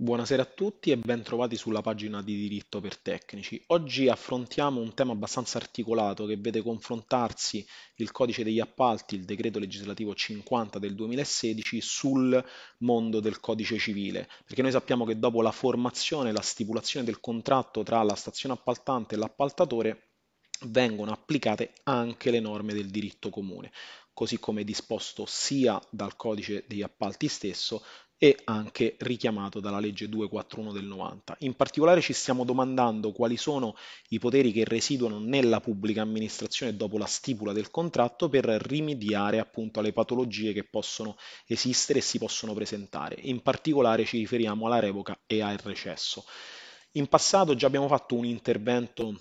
Buonasera a tutti e ben trovati sulla pagina di diritto per tecnici. Oggi affrontiamo un tema abbastanza articolato che vede confrontarsi il codice degli appalti, il decreto legislativo 50 del 2016 sul mondo del codice civile, perché noi sappiamo che dopo la formazione, e la stipulazione del contratto tra la stazione appaltante e l'appaltatore vengono applicate anche le norme del diritto comune così come disposto sia dal codice degli appalti stesso, e anche richiamato dalla legge 241 del 90. In particolare ci stiamo domandando quali sono i poteri che residuano nella pubblica amministrazione dopo la stipula del contratto per rimediare appunto alle patologie che possono esistere e si possono presentare. In particolare ci riferiamo alla revoca e al recesso. In passato già abbiamo fatto un intervento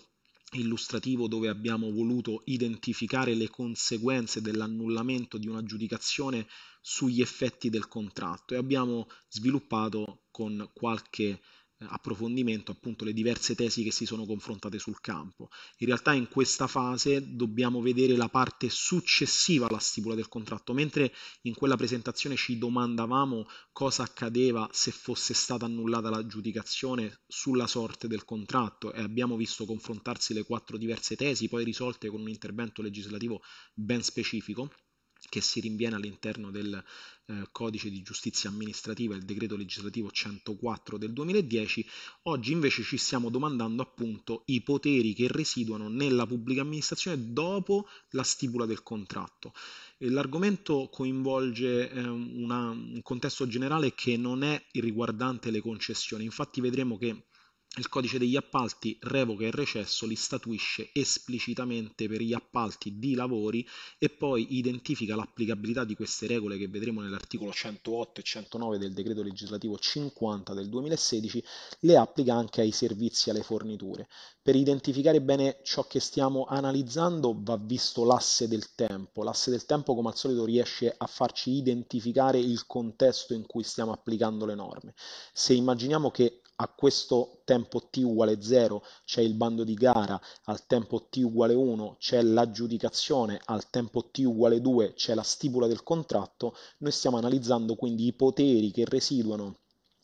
illustrativo dove abbiamo voluto identificare le conseguenze dell'annullamento di un'aggiudicazione sugli effetti del contratto e abbiamo sviluppato con qualche approfondimento appunto le diverse tesi che si sono confrontate sul campo. In realtà in questa fase dobbiamo vedere la parte successiva alla stipula del contratto, mentre in quella presentazione ci domandavamo cosa accadeva se fosse stata annullata l'aggiudicazione sulla sorte del contratto e abbiamo visto confrontarsi le quattro diverse tesi poi risolte con un intervento legislativo ben specifico che si rinviene all'interno del eh, codice di giustizia amministrativa, il decreto legislativo 104 del 2010, oggi invece ci stiamo domandando appunto i poteri che residuano nella pubblica amministrazione dopo la stipula del contratto. E l'argomento coinvolge eh, una, un contesto generale che non è riguardante le concessioni, infatti vedremo che il codice degli appalti revoca il recesso li statuisce esplicitamente per gli appalti di lavori e poi identifica l'applicabilità di queste regole che vedremo nell'articolo 108 e 109 del decreto legislativo 50 del 2016, le applica anche ai servizi e alle forniture. Per identificare bene ciò che stiamo analizzando va visto l'asse del tempo. L'asse del tempo come al solito riesce a farci identificare il contesto in cui stiamo applicando le norme. Se immaginiamo che a questo tempo t uguale 0 c'è il bando di gara, al tempo t uguale 1 c'è l'aggiudicazione, al tempo t uguale 2 c'è la stipula del contratto, noi stiamo analizzando quindi i poteri che residuano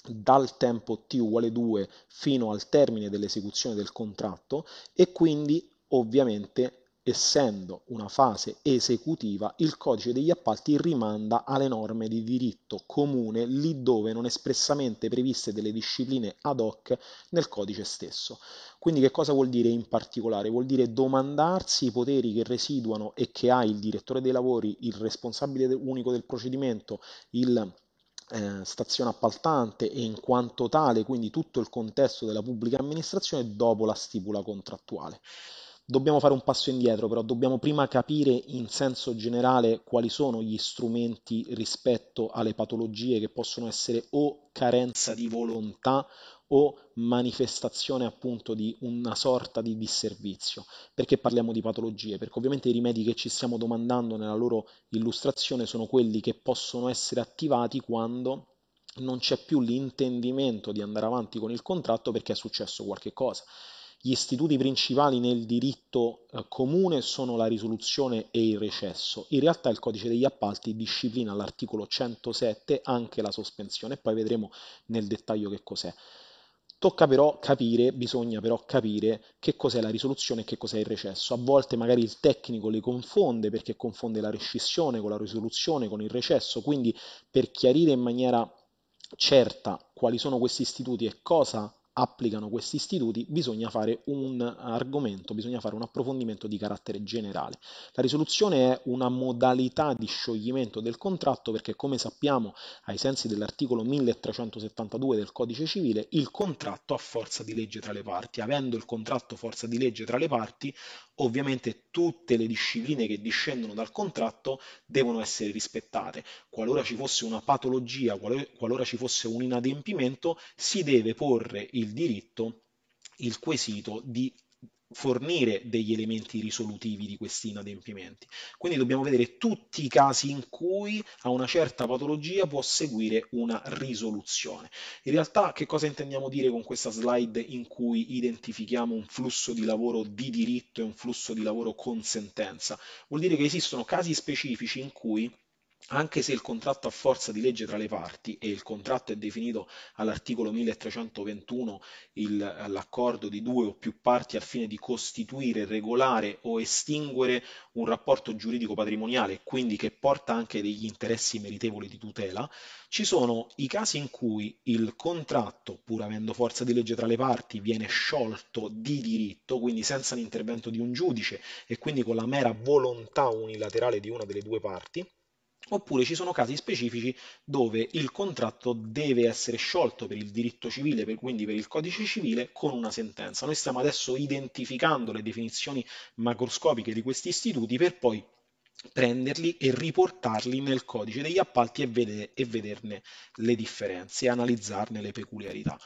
dal tempo t uguale 2 fino al termine dell'esecuzione del contratto e quindi ovviamente essendo una fase esecutiva, il codice degli appalti rimanda alle norme di diritto comune lì dove non espressamente previste delle discipline ad hoc nel codice stesso. Quindi che cosa vuol dire in particolare? Vuol dire domandarsi i poteri che residuano e che ha il direttore dei lavori, il responsabile unico del procedimento, il eh, stazione appaltante e in quanto tale, quindi tutto il contesto della pubblica amministrazione dopo la stipula contrattuale. Dobbiamo fare un passo indietro, però dobbiamo prima capire in senso generale quali sono gli strumenti rispetto alle patologie che possono essere o carenza di volontà o manifestazione appunto di una sorta di disservizio. Perché parliamo di patologie? Perché ovviamente i rimedi che ci stiamo domandando nella loro illustrazione sono quelli che possono essere attivati quando non c'è più l'intendimento di andare avanti con il contratto perché è successo qualche cosa. Gli istituti principali nel diritto eh, comune sono la risoluzione e il recesso. In realtà il codice degli appalti disciplina all'articolo 107 anche la sospensione e poi vedremo nel dettaglio che cos'è. Tocca però capire, bisogna però capire che cos'è la risoluzione e che cos'è il recesso. A volte magari il tecnico le confonde perché confonde la rescissione con la risoluzione, con il recesso, quindi per chiarire in maniera certa quali sono questi istituti e cosa applicano questi istituti, bisogna fare un argomento, bisogna fare un approfondimento di carattere generale. La risoluzione è una modalità di scioglimento del contratto perché come sappiamo ai sensi dell'articolo 1372 del codice civile il contratto ha forza di legge tra le parti, avendo il contratto forza di legge tra le parti ovviamente tutte le discipline che discendono dal contratto devono essere rispettate. Qualora ci fosse una patologia, qualora ci fosse un inadempimento, si deve porre il il diritto il quesito di fornire degli elementi risolutivi di questi inadempimenti. Quindi dobbiamo vedere tutti i casi in cui a una certa patologia può seguire una risoluzione. In realtà che cosa intendiamo dire con questa slide in cui identifichiamo un flusso di lavoro di diritto e un flusso di lavoro con sentenza? Vuol dire che esistono casi specifici in cui anche se il contratto a forza di legge tra le parti e il contratto è definito all'articolo 1321 l'accordo di due o più parti al fine di costituire, regolare o estinguere un rapporto giuridico patrimoniale, quindi che porta anche degli interessi meritevoli di tutela, ci sono i casi in cui il contratto, pur avendo forza di legge tra le parti, viene sciolto di diritto, quindi senza l'intervento di un giudice e quindi con la mera volontà unilaterale di una delle due parti oppure ci sono casi specifici dove il contratto deve essere sciolto per il diritto civile, per, quindi per il codice civile, con una sentenza. Noi stiamo adesso identificando le definizioni macroscopiche di questi istituti per poi prenderli e riportarli nel codice degli appalti e, vede, e vederne le differenze e analizzarne le peculiarità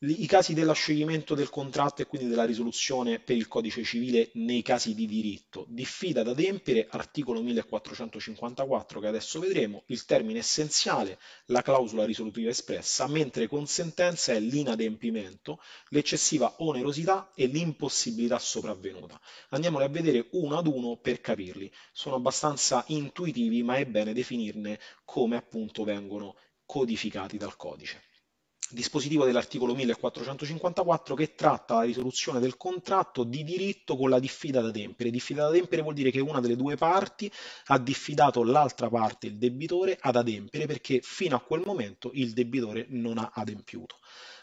i casi dell'accoglimento del contratto e quindi della risoluzione per il codice civile nei casi di diritto. Diffida ad adempiere, articolo 1454 che adesso vedremo, il termine essenziale, la clausola risolutiva espressa, mentre con sentenza è l'inadempimento, l'eccessiva onerosità e l'impossibilità sopravvenuta. Andiamoli a vedere uno ad uno per capirli. Sono abbastanza intuitivi, ma è bene definirne come appunto vengono codificati dal codice dispositivo dell'articolo 1454 che tratta la risoluzione del contratto di diritto con la diffida da adempiere. Diffida da adempiere vuol dire che una delle due parti ha diffidato l'altra parte, il debitore, ad adempere perché fino a quel momento il debitore non ha adempiuto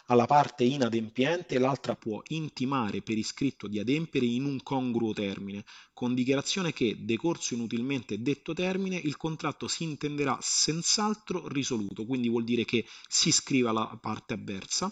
alla parte inadempiente, l'altra può intimare per iscritto di adempiere in un congruo termine, con dichiarazione che, decorso inutilmente detto termine, il contratto si intenderà senz'altro risoluto, quindi vuol dire che si scriva la parte avversa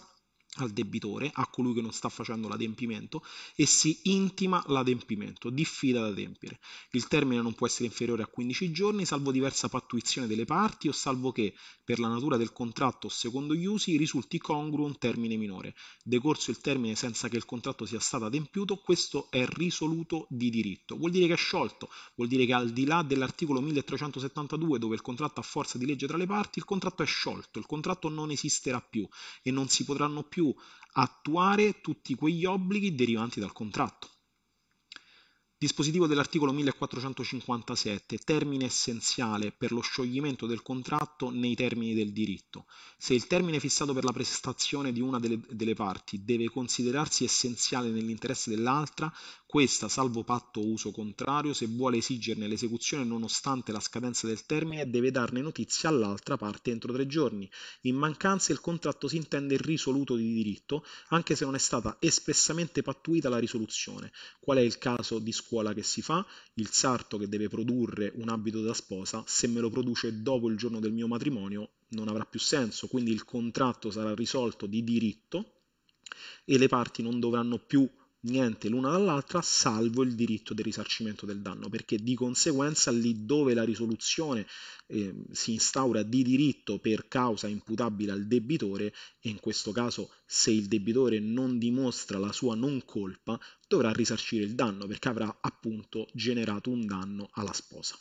al debitore, a colui che non sta facendo l'adempimento, e si intima l'adempimento, diffida ad adempiere. Il termine non può essere inferiore a 15 giorni, salvo diversa pattuizione delle parti o salvo che, per la natura del contratto o secondo gli usi, risulti congruo un termine minore. Decorso il termine senza che il contratto sia stato adempiuto, questo è risoluto di diritto. Vuol dire che è sciolto, vuol dire che al di là dell'articolo 1372, dove il contratto ha forza di legge tra le parti, il contratto è sciolto, il contratto non esisterà più e non si potranno più più attuare tutti quegli obblighi derivanti dal contratto. Dispositivo dell'articolo 1457, termine essenziale per lo scioglimento del contratto nei termini del diritto. Se il termine fissato per la prestazione di una delle, delle parti deve considerarsi essenziale nell'interesse dell'altra, questa, salvo patto o uso contrario, se vuole esigerne l'esecuzione nonostante la scadenza del termine, deve darne notizia all'altra parte entro tre giorni. In mancanza il contratto si intende risoluto di diritto, anche se non è stata espressamente pattuita la risoluzione. Qual è il caso di scuola che si fa? Il sarto che deve produrre un abito da sposa, se me lo produce dopo il giorno del mio matrimonio, non avrà più senso, quindi il contratto sarà risolto di diritto e le parti non dovranno più niente l'una dall'altra, salvo il diritto del risarcimento del danno, perché di conseguenza lì dove la risoluzione eh, si instaura di diritto per causa imputabile al debitore, e in questo caso se il debitore non dimostra la sua non colpa, dovrà risarcire il danno perché avrà appunto generato un danno alla sposa.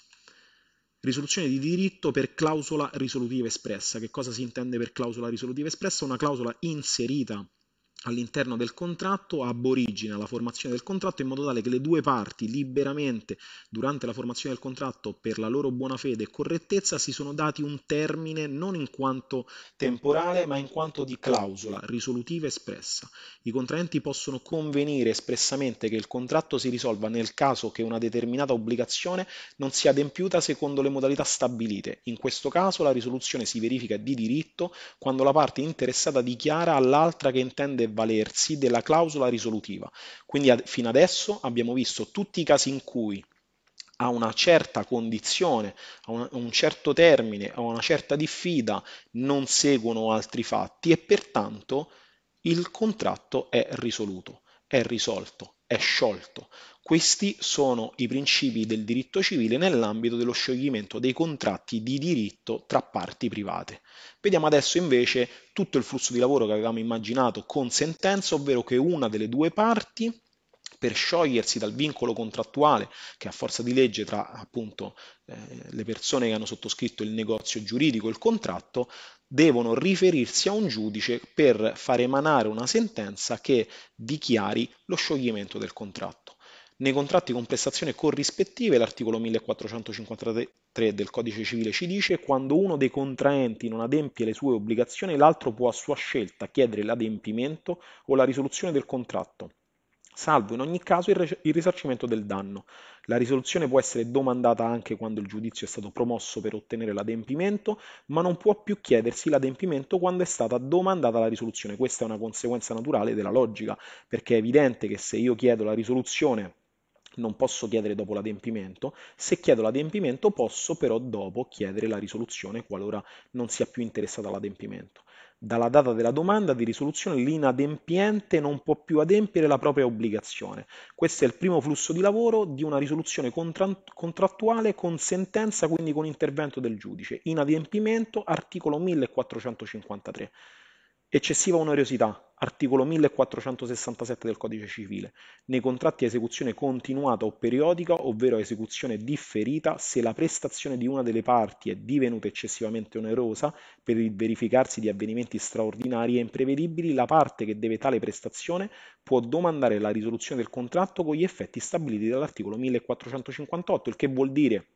Risoluzione di diritto per clausola risolutiva espressa. Che cosa si intende per clausola risolutiva espressa? Una clausola inserita all'interno del contratto aborigina la formazione del contratto in modo tale che le due parti liberamente durante la formazione del contratto per la loro buona fede e correttezza si sono dati un termine non in quanto temporale ma in quanto di clausola risolutiva espressa. I contraenti possono convenire espressamente che il contratto si risolva nel caso che una determinata obbligazione non sia adempiuta secondo le modalità stabilite. In questo caso la risoluzione si verifica di diritto quando la parte interessata dichiara all'altra che intende avvalersi della clausola risolutiva. Quindi ad, fino adesso abbiamo visto tutti i casi in cui a una certa condizione, a, una, a un certo termine, a una certa diffida non seguono altri fatti e pertanto il contratto è risoluto, è risolto, è sciolto. Questi sono i principi del diritto civile nell'ambito dello scioglimento dei contratti di diritto tra parti private. Vediamo adesso invece tutto il flusso di lavoro che avevamo immaginato con sentenza, ovvero che una delle due parti per sciogliersi dal vincolo contrattuale che a forza di legge tra appunto eh, le persone che hanno sottoscritto il negozio giuridico, il contratto, devono riferirsi a un giudice per far emanare una sentenza che dichiari lo scioglimento del contratto nei contratti con prestazione corrispettive l'articolo 1453 del codice civile ci dice quando uno dei contraenti non adempie le sue obbligazioni l'altro può a sua scelta chiedere l'adempimento o la risoluzione del contratto salvo in ogni caso il, il, risarcimento del danno. La risoluzione può essere domandata anche quando il giudizio è stato promosso per ottenere l'adempimento, ma non può più chiedersi l'adempimento quando è stata domandata la risoluzione. Questa è una conseguenza naturale della logica, perché è evidente che se io chiedo la risoluzione non posso chiedere dopo l'adempimento, se chiedo l'adempimento posso però dopo chiedere la risoluzione qualora non sia più interessata all'adempimento. Dalla data della domanda di risoluzione l'inadempiente non può più adempiere la propria obbligazione. Questo è il primo flusso di lavoro di una risoluzione contrattuale con sentenza, quindi con intervento del giudice. Inadempimento, articolo 1453. Eccessiva onoriosità, articolo 1467 del Codice Civile, nei contratti a esecuzione continuata o periodica, ovvero a esecuzione differita, se la prestazione di una delle parti è divenuta eccessivamente onerosa per il verificarsi di avvenimenti straordinari e imprevedibili, la parte che deve tale prestazione può domandare la risoluzione del contratto con gli effetti stabiliti dall'articolo 1458, il che vuol dire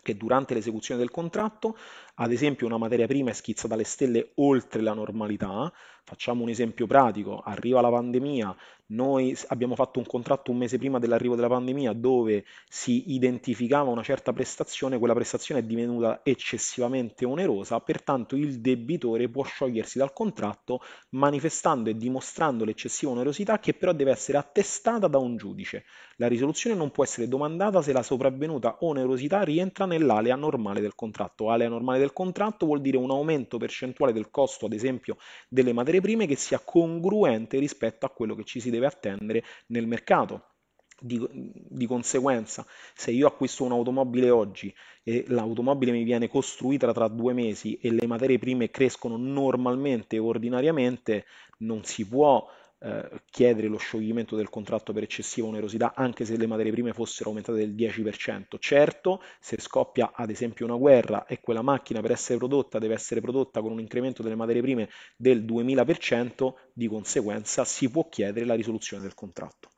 che durante l'esecuzione del contratto ad esempio una materia prima è schizzata dalle stelle oltre la normalità, facciamo un esempio pratico, arriva la pandemia, noi abbiamo fatto un contratto un mese prima dell'arrivo della pandemia dove si identificava una certa prestazione, quella prestazione è divenuta eccessivamente onerosa, pertanto il debitore può sciogliersi dal contratto manifestando e dimostrando l'eccessiva onerosità che però deve essere attestata da un giudice. La risoluzione non può essere domandata se la sopravvenuta onerosità rientra nell'alea normale del contratto. Alea normale del del contratto vuol dire un aumento percentuale del costo, ad esempio, delle materie prime che sia congruente rispetto a quello che ci si deve attendere nel mercato. Di, di, conseguenza, se io acquisto un'automobile oggi e l'automobile mi viene costruita tra due mesi e le materie prime crescono normalmente e ordinariamente, non si può eh, chiedere lo scioglimento del contratto per eccessiva onerosità anche se le materie prime fossero aumentate del 10%. Certo, se scoppia ad esempio una guerra e quella macchina per essere prodotta deve essere prodotta con un incremento delle materie prime del 2000%, di conseguenza si può chiedere la risoluzione del contratto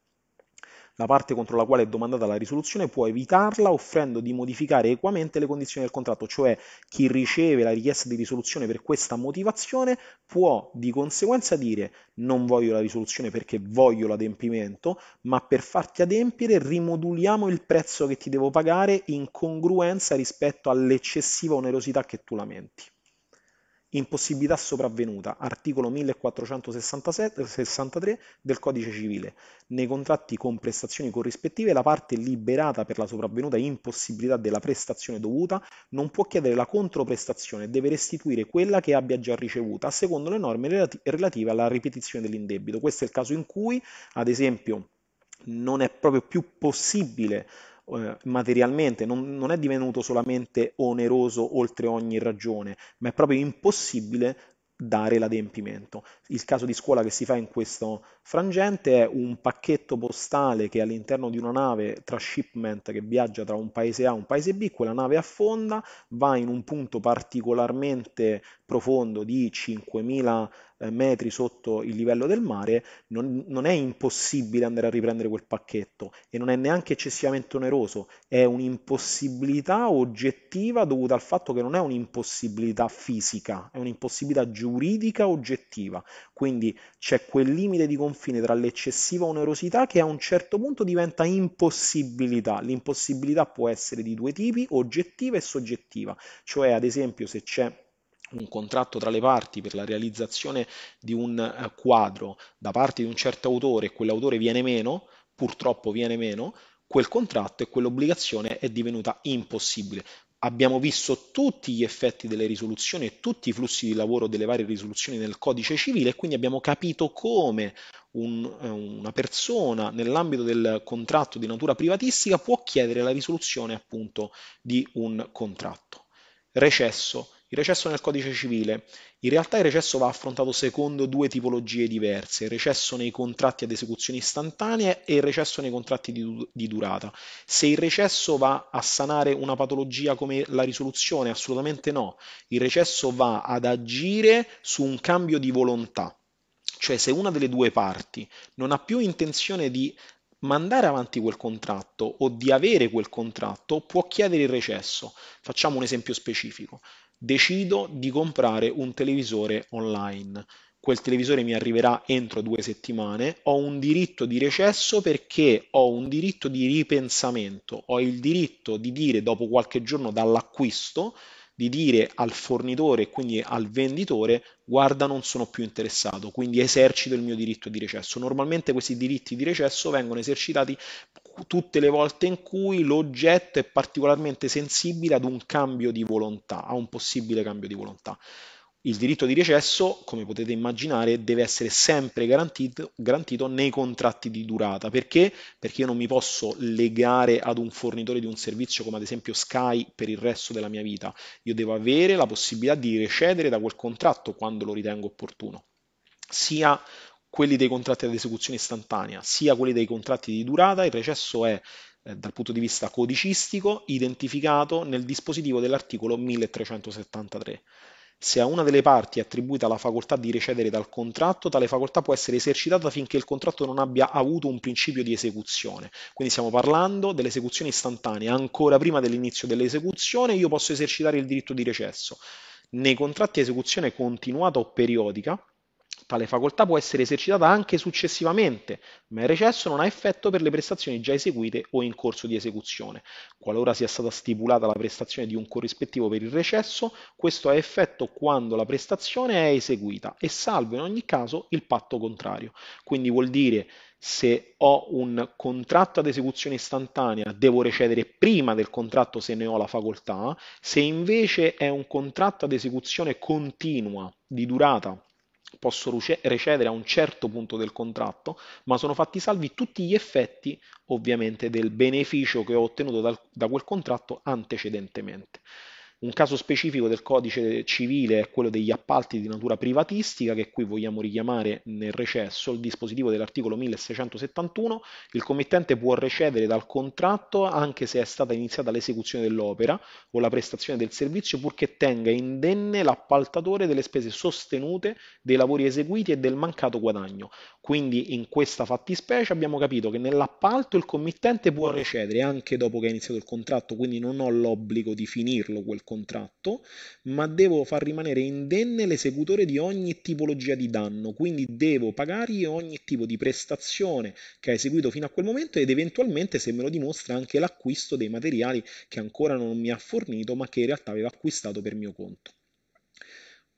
la parte contro la quale è domandata la risoluzione può evitarla offrendo di modificare equamente le condizioni del contratto, cioè chi riceve la richiesta di risoluzione per questa motivazione può di conseguenza dire non voglio la risoluzione perché voglio l'adempimento, ma per farti adempiere rimoduliamo il prezzo che ti devo pagare in congruenza rispetto all'eccessiva onerosità che tu lamenti. Impossibilità sopravvenuta, articolo 1463 del Codice Civile. Nei contratti con prestazioni corrispettive la parte liberata per la sopravvenuta impossibilità della prestazione dovuta non può chiedere la controprestazione e deve restituire quella che abbia già ricevuta, secondo le norme relative alla ripetizione dell'indebito. Questo è il caso in cui, ad esempio, non è proprio più possibile eh, materialmente, non, non, è divenuto solamente oneroso oltre ogni ragione, ma è proprio impossibile dare l'adempimento. Il caso di scuola che si fa in questo frangente è un pacchetto postale che all'interno di una nave trashipment che viaggia tra un paese A e un paese B, quella nave affonda, va in un punto particolarmente profondo di 5000 eh, metri sotto il livello del mare, non, non, è impossibile andare a riprendere quel pacchetto e non è neanche eccessivamente oneroso, è un'impossibilità oggettiva dovuta al fatto che non è un'impossibilità fisica, è un'impossibilità giuridica oggettiva. Quindi c'è quel limite di confine tra l'eccessiva onerosità che a un certo punto diventa impossibilità. L'impossibilità può essere di due tipi, oggettiva e soggettiva, cioè ad esempio se c'è un contratto tra le parti per la realizzazione di un eh, quadro da parte di un certo autore e quell'autore viene meno, purtroppo viene meno, quel contratto e quell'obbligazione è divenuta impossibile. Abbiamo visto tutti gli effetti delle risoluzioni e tutti i flussi di lavoro delle varie risoluzioni nel codice civile e quindi abbiamo capito come un, eh, una persona nell'ambito del contratto di natura privatistica può chiedere la risoluzione appunto di un contratto. Recesso il recesso nel codice civile. In realtà il recesso va affrontato secondo due tipologie diverse, il recesso nei contratti ad esecuzione istantanea e il recesso nei contratti di, di durata. Se il recesso va a sanare una patologia come la risoluzione, assolutamente no. Il recesso va ad agire su un cambio di volontà. Cioè se una delle due parti non ha più intenzione di mandare avanti quel contratto o di avere quel contratto può chiedere il recesso. Facciamo un esempio specifico decido di comprare un televisore online. Quel televisore mi arriverà entro due settimane, ho un diritto di recesso perché ho un diritto di ripensamento, ho il diritto di dire dopo qualche giorno dall'acquisto, di dire al fornitore e quindi al venditore guarda non sono più interessato, quindi esercito il mio diritto di recesso. Normalmente questi diritti di recesso vengono esercitati tutte le volte in cui l'oggetto è particolarmente sensibile ad un cambio di volontà, a un possibile cambio di volontà. Il diritto di recesso, come potete immaginare, deve essere sempre garantito, garantito, nei contratti di durata. Perché? Perché io non mi posso legare ad un fornitore di un servizio come ad esempio Sky per il resto della mia vita. Io devo avere la possibilità di recedere da quel contratto quando lo ritengo opportuno, sia quelli dei contratti ad esecuzione istantanea, sia quelli dei contratti di durata, il recesso è eh, dal punto di vista codicistico identificato nel dispositivo dell'articolo 1373. Se a una delle parti è attribuita la facoltà di recedere dal contratto, tale facoltà può essere esercitata finché il contratto non abbia avuto un principio di esecuzione. Quindi stiamo parlando dell'esecuzione istantanea. Ancora prima dell'inizio dell'esecuzione io posso esercitare il diritto di recesso. Nei contratti a esecuzione continuata o periodica, Tale facoltà può essere esercitata anche successivamente, ma il recesso non ha effetto per le prestazioni già eseguite o in corso di esecuzione. Qualora sia stata stipulata la prestazione di un corrispettivo per il recesso, questo ha effetto quando la prestazione è eseguita e salvo in ogni caso il patto contrario. Quindi vuol dire se ho un contratto ad esecuzione istantanea devo recedere prima del contratto se ne ho la facoltà, se invece è un contratto ad esecuzione continua di durata posso recedere a un certo punto del contratto, ma sono fatti salvi tutti gli effetti ovviamente del beneficio che ho ottenuto dal, da quel contratto antecedentemente. Un caso specifico del codice civile è quello degli appalti di natura privatistica, che qui vogliamo richiamare nel recesso, il dispositivo dell'articolo 1671, il committente può recedere dal contratto anche se è stata iniziata l'esecuzione dell'opera o la prestazione del servizio, purché tenga indenne l'appaltatore delle spese sostenute, dei lavori eseguiti e del mancato guadagno. Quindi in questa fattispecie abbiamo capito che nell'appalto il committente può recedere anche dopo che è iniziato il contratto, quindi non ho l'obbligo di finirlo quel contratto contratto, ma devo far rimanere indenne l'esecutore di ogni tipologia di danno, quindi devo pagargli ogni tipo di prestazione che ha eseguito fino a quel momento ed eventualmente, se me lo dimostra, anche l'acquisto dei materiali che ancora non mi ha fornito, ma che in realtà aveva acquistato per mio conto.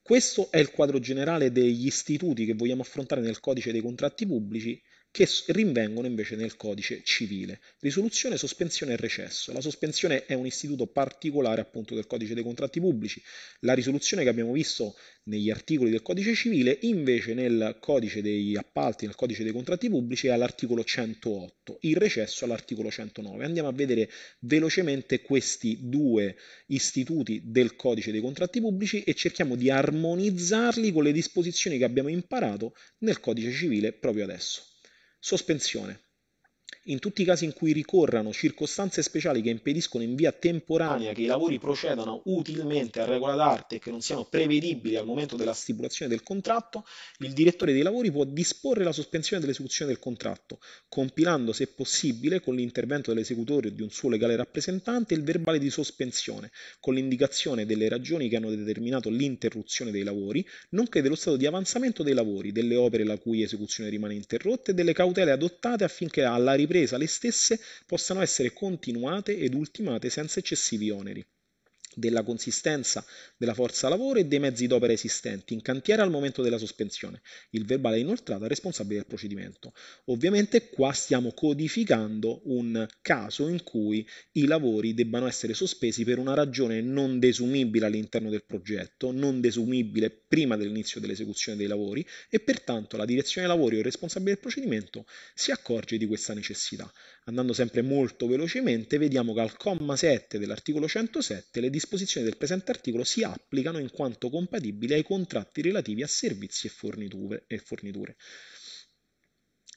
Questo è il quadro generale degli istituti che vogliamo affrontare nel codice dei contratti pubblici che rinvengono invece nel codice civile. Risoluzione, sospensione e recesso. La sospensione è un istituto particolare appunto del codice dei contratti pubblici. La risoluzione che abbiamo visto negli articoli del codice civile, invece nel codice degli appalti, nel codice dei contratti pubblici è all'articolo 108, il recesso all'articolo 109. Andiamo a vedere velocemente questi due istituti del codice dei contratti pubblici e cerchiamo di armonizzarli con le disposizioni che abbiamo imparato nel codice civile proprio adesso. Sospensione in tutti i casi in cui ricorrano circostanze speciali che impediscono in via temporanea che i lavori procedano utilmente a regola d'arte e che non siano prevedibili al momento della stipulazione del contratto, il direttore dei lavori può disporre la sospensione dell'esecuzione del contratto, compilando se possibile con l'intervento dell'esecutore o di un suo legale rappresentante il verbale di sospensione, con l'indicazione delle ragioni che hanno determinato l'interruzione dei lavori, nonché dello stato di avanzamento dei lavori, delle opere la cui esecuzione rimane interrotta e delle cautele adottate affinché alla ripresa ripresa le stesse possano essere continuate ed ultimate senza eccessivi oneri della consistenza della forza lavoro e dei mezzi d'opera esistenti in cantiere al momento della sospensione. Il verbale inoltrato è responsabile del procedimento. Ovviamente qua stiamo codificando un caso in cui i lavori debbano essere sospesi per una ragione non desumibile all'interno del progetto, non desumibile prima dell'inizio dell'esecuzione dei lavori e pertanto la direzione lavori o il responsabile del procedimento si accorge di questa necessità. Andando sempre molto velocemente vediamo che al comma 7 dell'articolo 107 le disposizioni disposizioni del presente articolo si applicano in quanto compatibili ai contratti relativi a servizi e forniture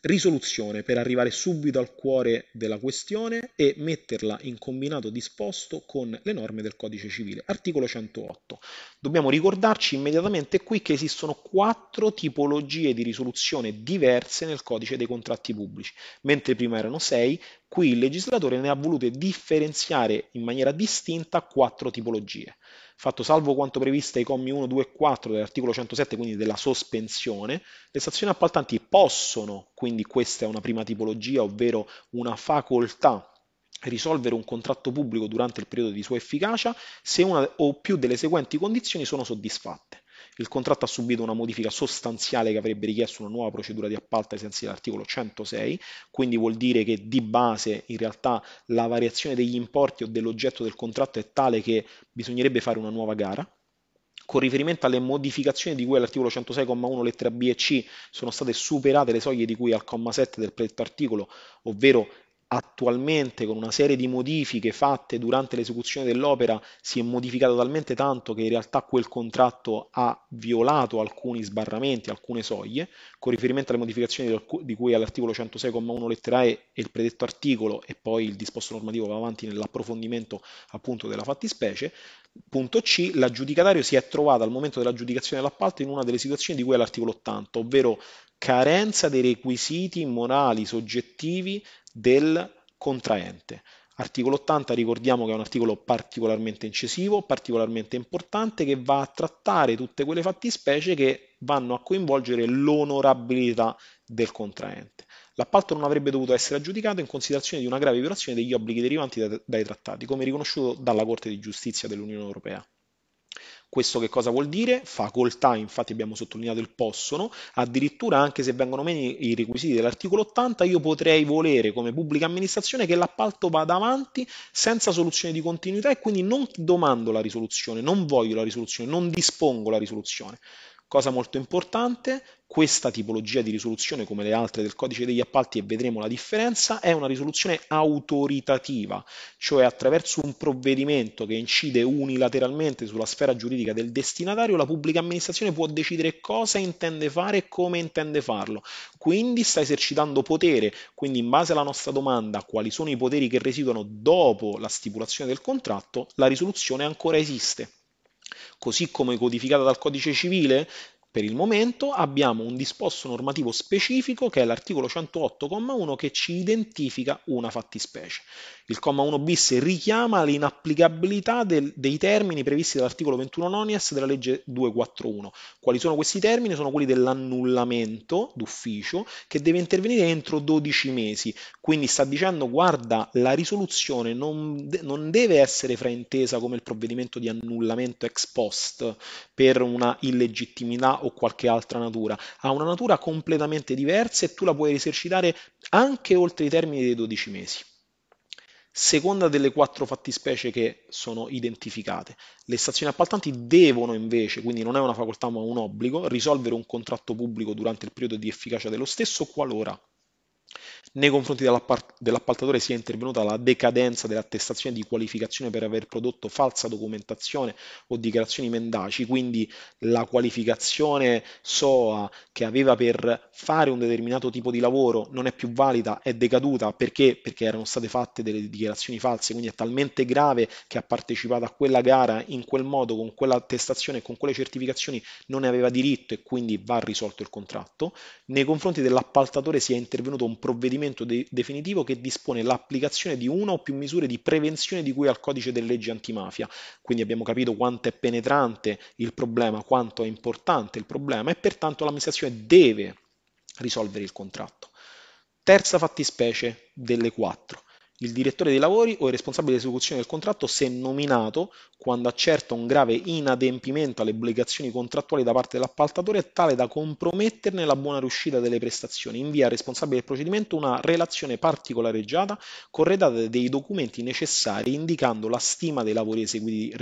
risoluzione per arrivare subito al cuore della questione e metterla in combinato disposto con le norme del codice civile. Articolo 108. Dobbiamo ricordarci immediatamente qui che esistono quattro tipologie di risoluzione diverse nel codice dei contratti pubblici, mentre prima erano sei, qui il legislatore ne ha volute differenziare in maniera distinta quattro tipologie. Fatto salvo quanto previsto ai commi 1, 2 e 4 dell'articolo 107, quindi della sospensione, le stazioni appaltanti possono, quindi questa è una prima tipologia, ovvero una facoltà risolvere un contratto pubblico durante il periodo di sua efficacia se una o più delle seguenti condizioni sono soddisfatte. Il contratto ha subito una modifica sostanziale che avrebbe richiesto una nuova procedura di appalto ai sensi dell'articolo 106, quindi vuol dire che di base in realtà la variazione degli importi o dell'oggetto del contratto è tale che bisognerebbe fare una nuova gara, con riferimento alle modificazioni di cui all'articolo 106,1 lettera B e C sono state superate le soglie di cui al comma 7 del predetto articolo, ovvero attualmente con una serie di modifiche fatte durante l'esecuzione dell'opera si è modificato talmente tanto che in realtà quel contratto ha violato alcuni sbarramenti, alcune soglie, con riferimento alle modificazioni di cui all'articolo 106,1 lettera E e il predetto articolo e poi il disposto normativo va avanti nell'approfondimento appunto della fattispecie. Punto C, l'aggiudicatario si è trovato al momento dell'aggiudicazione dell'appalto in una delle situazioni di cui all'articolo 80, ovvero carenza dei requisiti morali soggettivi del contraente. Articolo 80 ricordiamo che è un articolo particolarmente incisivo, particolarmente importante, che va a trattare tutte quelle fattispecie che vanno a coinvolgere l'onorabilità del contraente. L'appalto non avrebbe dovuto essere aggiudicato in considerazione di una grave violazione degli obblighi derivanti dai trattati, come riconosciuto dalla Corte di Giustizia dell'Unione Europea. Questo che cosa vuol dire? Facoltà, infatti abbiamo sottolineato il possono, addirittura anche se vengono meno i requisiti dell'articolo 80, io potrei volere come pubblica amministrazione che l'appalto vada avanti senza soluzione di continuità e quindi non domando la risoluzione, non voglio la risoluzione, non dispongo la risoluzione. Cosa molto importante, questa tipologia di risoluzione, come le altre del codice degli appalti, e vedremo la differenza, è una risoluzione autoritativa, cioè attraverso un provvedimento che incide unilateralmente sulla sfera giuridica del destinatario, la pubblica amministrazione può decidere cosa intende fare e come intende farlo. Quindi sta esercitando potere, quindi in base alla nostra domanda quali sono i poteri che residuano dopo la stipulazione del contratto, la risoluzione ancora esiste così come codificata dal Codice civile per il momento abbiamo un disposto normativo specifico che è l'articolo 108,1 che ci identifica una fattispecie. Il comma 1 bis richiama l'inapplicabilità del, dei termini previsti dall'articolo 21 nonies della legge 241. Quali sono questi termini? Sono quelli dell'annullamento d'ufficio che deve intervenire entro 12 mesi. Quindi sta dicendo guarda la risoluzione non, non deve essere fraintesa come il provvedimento di annullamento ex post per una illegittimità o qualche altra natura, ha una natura completamente diversa e tu la puoi esercitare anche oltre i termini dei 12 mesi. Seconda delle quattro fattispecie che sono identificate, le stazioni appaltanti devono invece, quindi non è una facoltà ma un obbligo, risolvere un contratto pubblico durante il periodo di efficacia dello stesso qualora nei confronti dell'appaltatore si è intervenuta la decadenza dell'attestazione di qualificazione per aver prodotto falsa documentazione o dichiarazioni mendaci, quindi la qualificazione SOA che aveva per fare un determinato tipo di lavoro non è più valida, è decaduta perché? Perché erano state fatte delle dichiarazioni false, quindi è talmente grave che ha partecipato a quella gara in quel modo, con quell'attestazione e con quelle certificazioni non ne aveva diritto e quindi va risolto il contratto. Nei confronti dell'appaltatore si è intervenuto un provvedimento provvedimento de- definitivo che dispone l'applicazione di una o più misure di prevenzione di cui al codice delle leggi antimafia. Quindi abbiamo capito quanto è penetrante il problema, quanto è importante il problema e pertanto l'amministrazione deve risolvere il contratto. Terza fattispecie delle quattro, il direttore dei lavori o il responsabile di esecuzione del contratto se nominato quando accerta un grave inadempimento alle obbligazioni contrattuali da parte dell'appaltatore è tale da comprometterne la buona riuscita delle prestazioni, invia al responsabile del procedimento una relazione particolareggiata corredata dei documenti necessari indicando la stima dei lavori eseguiti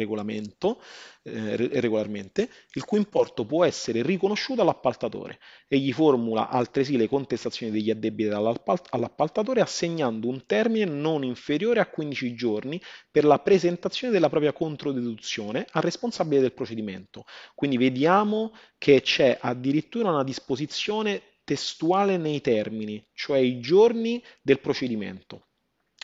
eh, regolarmente, il cui importo può essere riconosciuto all'appaltatore. Egli formula altresì le contestazioni degli addebiti all'appaltatore assegnando un termine non inferiore a 15 giorni per la presentazione della propria controdeduzione al responsabile del procedimento. Quindi vediamo che c'è addirittura una disposizione testuale nei termini, cioè i giorni del procedimento.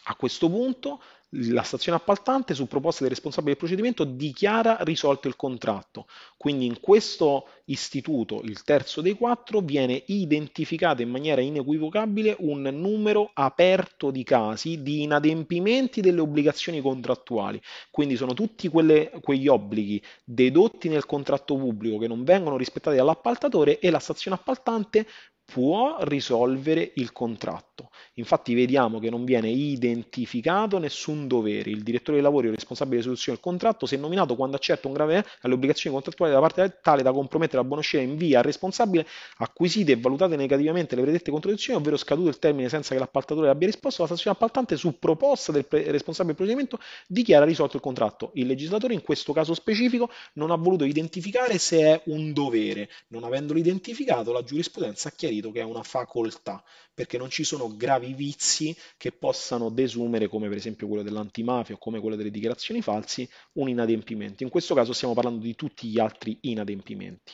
A questo punto la stazione appaltante, su proposta del responsabile del procedimento, dichiara risolto il contratto. Quindi in questo istituto, il terzo dei quattro, viene identificato in maniera inequivocabile un numero aperto di casi di inadempimenti delle obbligazioni contrattuali. Quindi sono tutti quelle, quegli obblighi dedotti nel contratto pubblico che non vengono rispettati dall'appaltatore e la stazione appaltante può risolvere il contratto fatto. Infatti vediamo che non viene identificato nessun dovere. Il direttore dei lavori o il responsabile di esecuzione del contratto, se nominato quando accetta un grave alle obbligazioni contrattuali da parte tale da compromettere la buonuscita, invia al responsabile acquisite e valutate negativamente le predette contraddizioni, ovvero scaduto il termine senza che l'appaltatore abbia risposto, la stazione appaltante su proposta del responsabile del procedimento dichiara risolto il contratto. Il legislatore in questo caso specifico non ha voluto identificare se è un dovere. Non avendolo identificato, la giurisprudenza ha chiarito che è una facoltà, perché non ci sono gravi vizi che possano desumere, come per esempio quello dell'antimafia o come quello delle dichiarazioni falsi, un inadempimento. In questo caso stiamo parlando di tutti gli altri inadempimenti.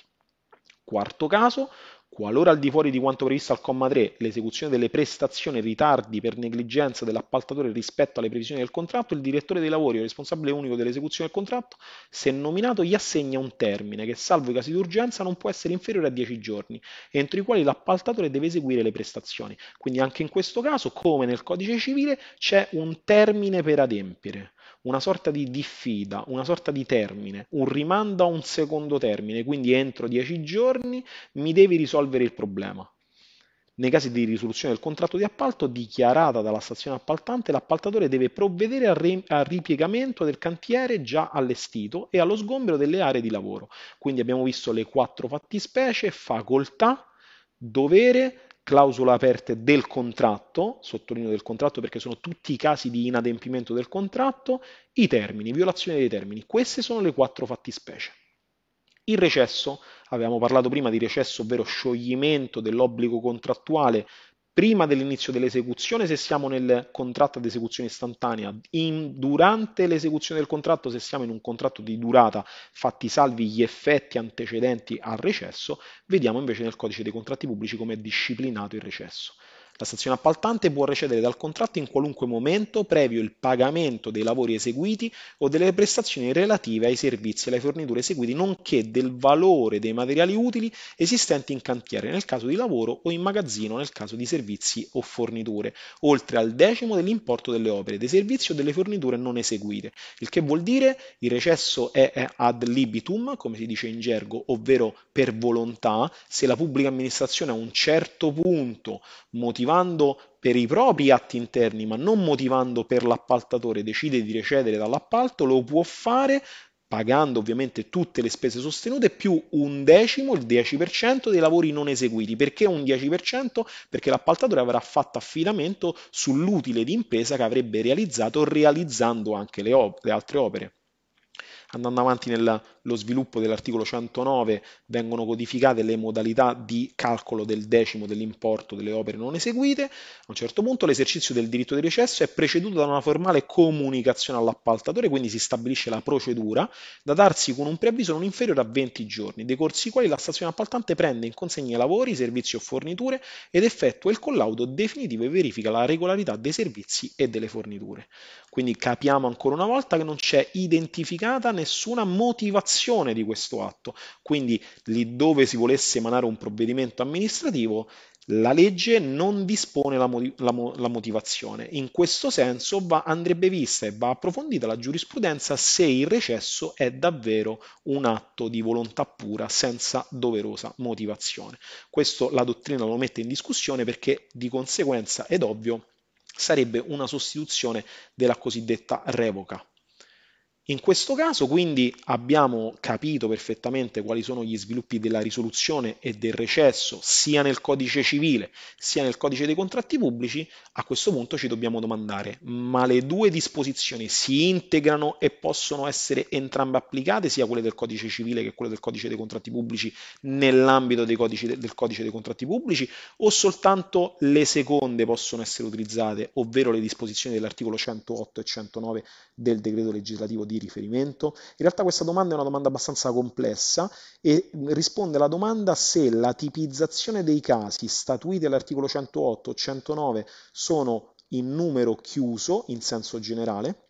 Quarto caso, Qualora al di fuori di quanto previsto al comma 3 l'esecuzione delle prestazioni ritardi per negligenza dell'appaltatore rispetto alle previsioni del contratto, il direttore dei lavori o responsabile unico dell'esecuzione del contratto, se nominato, gli assegna un termine che, salvo i casi d'urgenza, non può essere inferiore a 10 giorni, entro i quali l'appaltatore deve eseguire le prestazioni. Quindi anche in questo caso, come nel codice civile, c'è un termine per adempiere una sorta di diffida, una sorta di termine, un rimando a un secondo termine, quindi entro dieci giorni mi devi risolvere il problema. Nei casi di risoluzione del contratto di appalto dichiarata dalla stazione appaltante, l'appaltatore deve provvedere al, re- al, ripiegamento del cantiere già allestito e allo sgombero delle aree di lavoro. Quindi abbiamo visto le quattro fattispecie, facoltà, dovere, clausole aperte del contratto, sottolineo del contratto perché sono tutti i casi di inadempimento del contratto, i termini, violazione dei termini. Queste sono le quattro fattispecie. Il recesso, avevamo parlato prima di recesso, ovvero scioglimento dell'obbligo contrattuale prima dell'inizio dell'esecuzione se siamo nel contratto ad esecuzione istantanea, in, durante l'esecuzione del contratto se siamo in un contratto di durata, fatti salvi gli effetti antecedenti al recesso, vediamo invece nel codice dei contratti pubblici come è disciplinato il recesso. La stazione appaltante può recedere dal contratto in qualunque momento previo il pagamento dei lavori eseguiti o delle prestazioni relative ai servizi e alle forniture eseguiti, nonché del valore dei materiali utili esistenti in cantiere nel caso di lavoro o in magazzino nel caso di servizi o forniture, oltre al decimo dell'importo delle opere, dei servizi o delle forniture non eseguite, il che vuol dire il recesso è ad libitum, come si dice in gergo, ovvero per volontà, se la pubblica amministrazione a un certo punto motivato motivando per i propri atti interni, ma non motivando per l'appaltatore, decide di recedere dall'appalto, lo può fare pagando ovviamente tutte le spese sostenute più un decimo, il 10% dei lavori non eseguiti. Perché un 10%? Perché l'appaltatore avrà fatto affidamento sull'utile di impresa che avrebbe realizzato realizzando anche le, le altre opere. Andando avanti nello sviluppo dell'articolo 109 vengono codificate le modalità di calcolo del decimo dell'importo delle opere non eseguite. A un certo punto l'esercizio del diritto di recesso è preceduto da una formale comunicazione all'appaltatore, quindi si stabilisce la procedura da darsi con un preavviso non inferiore a 20 giorni, dei corsi quali la stazione appaltante prende in consegna lavori, servizi o forniture ed effettua il collaudo definitivo e verifica la regolarità dei servizi e delle forniture. Quindi capiamo ancora una volta che non c'è identificata nessuna nessuna motivazione di questo atto. Quindi lì dove si volesse emanare un provvedimento amministrativo, la legge non dispone la, mo- la, mo- la motivazione. In questo senso va, andrebbe vista e va approfondita la giurisprudenza se il recesso è davvero un atto di volontà pura senza doverosa motivazione. Questo la dottrina lo mette in discussione perché di conseguenza ed ovvio sarebbe una sostituzione della cosiddetta revoca in questo caso quindi abbiamo capito perfettamente quali sono gli sviluppi della risoluzione e del recesso sia nel codice civile sia nel codice dei contratti pubblici, a questo punto ci dobbiamo domandare ma le due disposizioni si integrano e possono essere entrambe applicate sia quelle del codice civile che quelle del codice dei contratti pubblici nell'ambito del codice dei contratti pubblici o soltanto le seconde possono essere utilizzate, ovvero le disposizioni dell'articolo 108 e 109 del decreto legislativo di di riferimento? In realtà questa domanda è una domanda abbastanza complessa e risponde alla domanda se la tipizzazione dei casi statuiti all'articolo 108 o 109 sono in numero chiuso in senso generale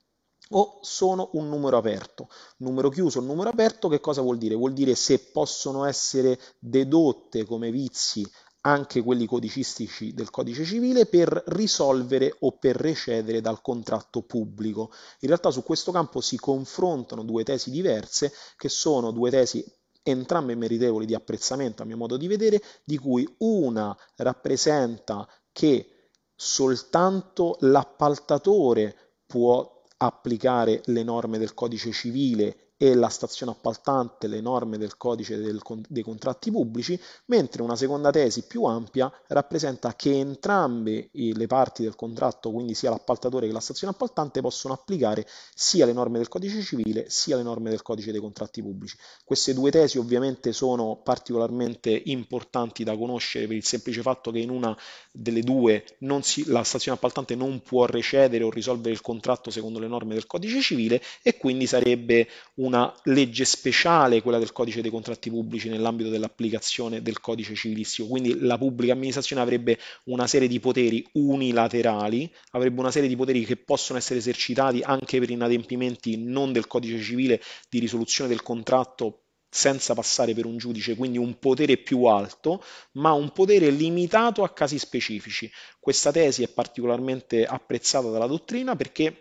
o sono un numero aperto. Numero chiuso, numero aperto, che cosa vuol dire? Vuol dire se possono essere dedotte come vizi anche quelli codicistici del codice civile, per risolvere o per recedere dal contratto pubblico. In realtà su questo campo si confrontano due tesi diverse, che sono due tesi entrambe meritevoli di apprezzamento a mio modo di vedere, di cui una rappresenta che soltanto l'appaltatore può applicare le norme del codice civile e la stazione appaltante le norme del codice del, dei contratti pubblici, mentre una seconda tesi più ampia rappresenta che entrambe le parti del contratto, quindi sia l'appaltatore che la stazione appaltante, possono applicare sia le norme del codice civile sia le norme del codice dei contratti pubblici. Queste due tesi ovviamente sono particolarmente importanti da conoscere per il semplice fatto che in una delle due si, la stazione appaltante non può recedere o risolvere il contratto secondo le norme del codice civile e quindi sarebbe un una legge speciale, quella del codice dei contratti pubblici, nell'ambito dell'applicazione del codice civilistico. Quindi la pubblica amministrazione avrebbe una serie di poteri unilaterali, avrebbe una serie di poteri che possono essere esercitati anche per inadempimenti non del codice civile di risoluzione del contratto senza passare per un giudice, quindi un potere più alto, ma un potere limitato a casi specifici. Questa tesi è particolarmente apprezzata dalla dottrina perché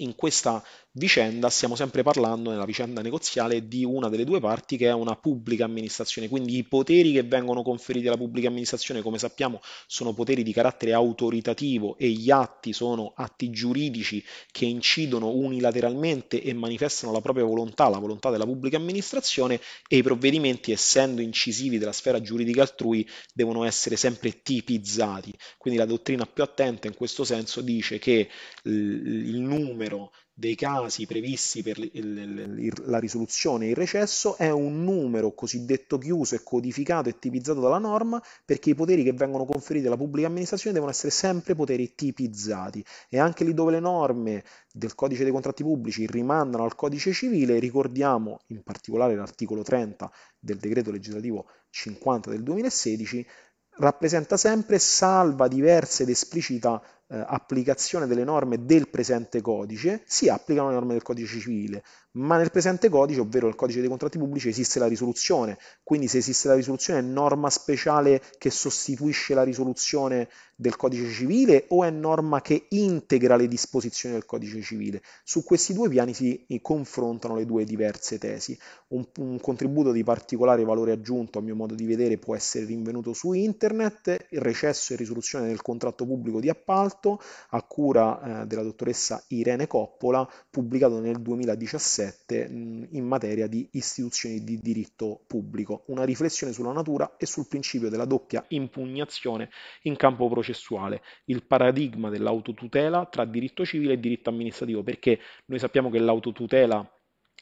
in questa vicenda, stiamo sempre parlando nella vicenda negoziale di una delle due parti che è una pubblica amministrazione, quindi i poteri che vengono conferiti alla pubblica amministrazione, come sappiamo, sono poteri di carattere autoritativo e gli atti sono atti giuridici che incidono unilateralmente e manifestano la propria volontà, la volontà della pubblica amministrazione e i provvedimenti, essendo incisivi della sfera giuridica altrui, devono essere sempre tipizzati. Quindi la dottrina più attenta in questo senso dice che il numero dei casi previsti per il, il, la risoluzione e il recesso è un numero cosiddetto chiuso e codificato e tipizzato dalla norma perché i poteri che vengono conferiti alla pubblica amministrazione devono essere sempre poteri tipizzati e anche lì dove le norme del codice dei contratti pubblici rimandano al codice civile, ricordiamo in particolare l'articolo 30 del decreto legislativo 50 del 2016, rappresenta sempre salva diversa ed esplicita eh, applicazione delle norme del presente codice si applicano le norme del codice civile, ma nel presente codice, ovvero il codice dei contratti pubblici, esiste la risoluzione, quindi se esiste la risoluzione è norma speciale che sostituisce la risoluzione del codice civile o è norma che integra le disposizioni del codice civile. Su questi due piani si eh, confrontano le due diverse tesi. Un, un contributo di particolare valore aggiunto, a mio modo di vedere, può essere rinvenuto su internet, il recesso e risoluzione del contratto pubblico di appalto, Parto a cura eh, della dottoressa Irene Coppola, pubblicato nel 2017 mh, in materia di istituzioni di diritto pubblico, una riflessione sulla natura e sul principio della doppia impugnazione in campo processuale, il paradigma dell'autotutela tra diritto civile e diritto amministrativo, perché noi sappiamo che l'autotutela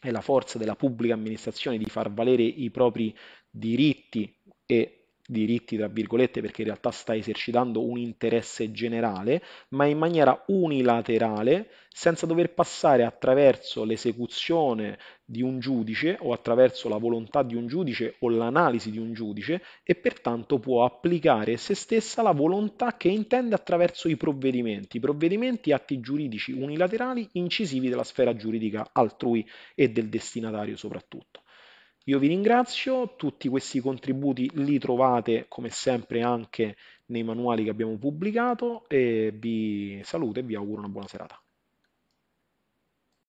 è la forza della pubblica amministrazione di far valere i propri diritti e diritti, tra virgolette, perché in realtà sta esercitando un interesse generale, ma in maniera unilaterale, senza dover passare attraverso l'esecuzione di un giudice o attraverso la volontà di un giudice o l'analisi di un giudice e pertanto può applicare se stessa la volontà che intende attraverso i provvedimenti, i provvedimenti atti giuridici unilaterali incisivi della sfera giuridica altrui e del destinatario soprattutto. Io vi ringrazio, tutti questi contributi li trovate come sempre anche nei manuali che abbiamo pubblicato e vi saluto e vi auguro una buona serata.